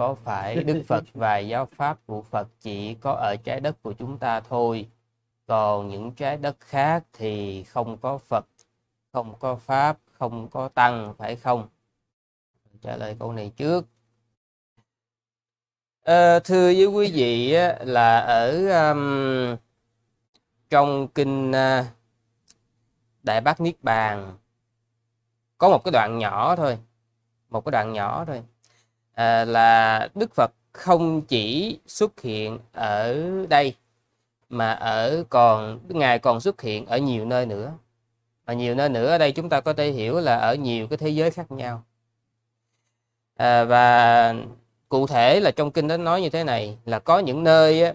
có phải Đức Phật và giáo pháp của Phật chỉ có ở trái đất của chúng ta thôi còn những trái đất khác thì không có Phật không có pháp không có tăng phải không trả lời câu này trước à, thưa với quý vị là ở um, trong kinh uh, Đại Bát Niết Bàn có một cái đoạn nhỏ thôi một cái đoạn nhỏ thôi À, là Đức Phật không chỉ xuất hiện ở đây mà ở còn ngài còn xuất hiện ở nhiều nơi nữa mà nhiều nơi nữa ở đây chúng ta có thể hiểu là ở nhiều cái thế giới khác nhau à, và cụ thể là trong kinh đó nói như thế này là có những nơi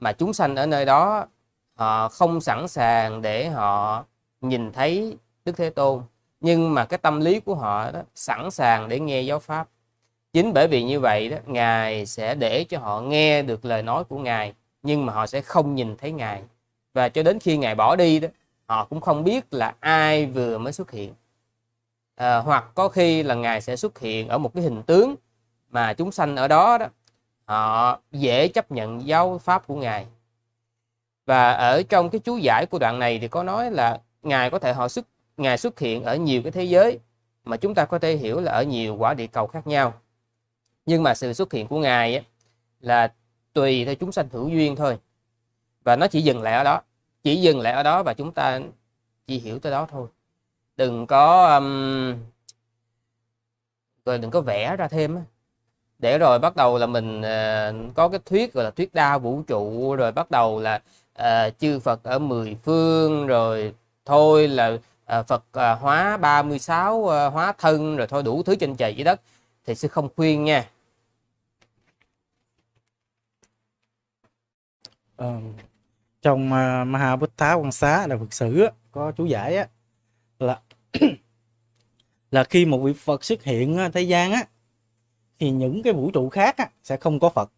mà chúng sanh ở nơi đó họ không sẵn sàng để họ nhìn thấy Đức Thế Tôn nhưng mà cái tâm lý của họ đó sẵn sàng để nghe giáo pháp chính bởi vì như vậy đó ngài sẽ để cho họ nghe được lời nói của ngài nhưng mà họ sẽ không nhìn thấy ngài và cho đến khi ngài bỏ đi đó họ cũng không biết là ai vừa mới xuất hiện à, hoặc có khi là ngài sẽ xuất hiện ở một cái hình tướng mà chúng sanh ở đó đó họ dễ chấp nhận giáo pháp của ngài và ở trong cái chú giải của đoạn này thì có nói là ngài có thể họ xuất ngài xuất hiện ở nhiều cái thế giới mà chúng ta có thể hiểu là ở nhiều quả địa cầu khác nhau nhưng mà sự xuất hiện của ngài ấy, là tùy theo chúng sanh hữu duyên thôi và nó chỉ dừng lại ở đó chỉ dừng lại ở đó và chúng ta chỉ hiểu tới đó thôi đừng có um, rồi đừng có vẽ ra thêm để rồi bắt đầu là mình uh, có cái thuyết gọi là thuyết đa vũ trụ rồi bắt đầu là uh, chư Phật ở mười phương rồi thôi là uh, Phật uh, hóa 36 uh, hóa thân rồi thôi đủ thứ trên trời dưới đất thì sư không khuyên nha ờ, trong uh, ờ, Mahabhuttha quan xá là Phật sử á, có chú giải á, là là khi một vị Phật xuất hiện ờ, thế gian á thì những cái vũ trụ khác á, sẽ không có Phật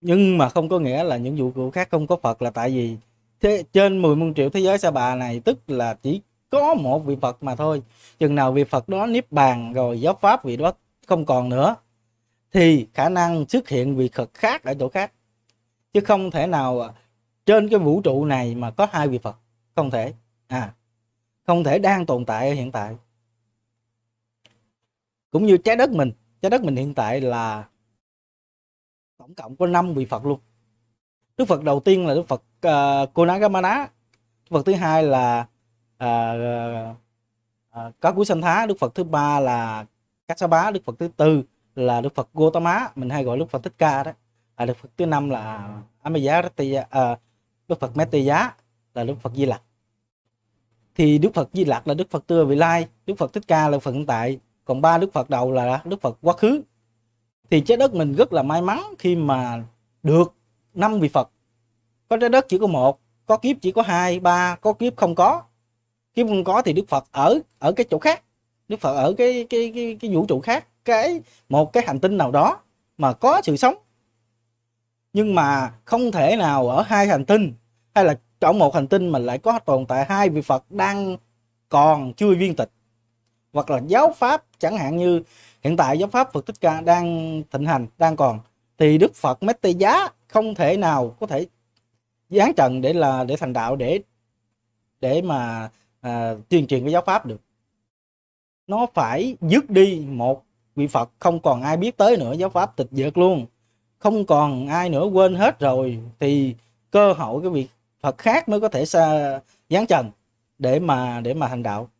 nhưng mà không có nghĩa là những vũ trụ khác không có Phật là tại vì thế trên 10 muôn triệu thế giới sa bà này tức là chỉ có một vị Phật mà thôi chừng nào vị Phật đó niết bàn rồi giáo pháp vị đó không còn nữa thì khả năng xuất hiện vị Phật khác ở chỗ khác chứ không thể nào à, trên cái vũ trụ này mà có hai vị Phật không thể à không thể đang tồn tại ở hiện tại cũng như trái đất mình trái đất mình hiện tại là tổng cộng có 5 vị Phật luôn Đức Phật đầu tiên là Đức Phật uh, Cô Phật thứ hai là à, à, có cuối sanh thá đức phật thứ ba là các sa bá đức phật thứ tư là đức phật Gotama mình hay gọi đức phật thích ca đó à, đức phật thứ năm là Amayaratiya à, đức phật Mettiya là đức phật di lặc thì đức phật di lặc là đức phật xưa vị lai đức phật thích ca là phật hiện tại còn ba đức phật đầu là đức phật quá khứ thì trái đất mình rất là may mắn khi mà được năm vị phật có trái đất chỉ có một có kiếp chỉ có hai ba có kiếp không có khi không có thì đức phật ở ở cái chỗ khác đức phật ở cái cái cái, cái vũ trụ khác cái một cái hành tinh nào đó mà có sự sống nhưng mà không thể nào ở hai hành tinh hay là trong một hành tinh mà lại có tồn tại hai vị phật đang còn chưa viên tịch hoặc là giáo pháp chẳng hạn như hiện tại giáo pháp Phật Thích Ca đang thịnh hành đang còn thì Đức Phật Mét Tây Giá không thể nào có thể giáng trần để là để thành đạo để để mà à, tuyên truyền cái giáo pháp được nó phải dứt đi một vị phật không còn ai biết tới nữa giáo pháp tịch diệt luôn không còn ai nữa quên hết rồi thì cơ hội cái việc phật khác mới có thể xa giáng trần để mà để mà hành đạo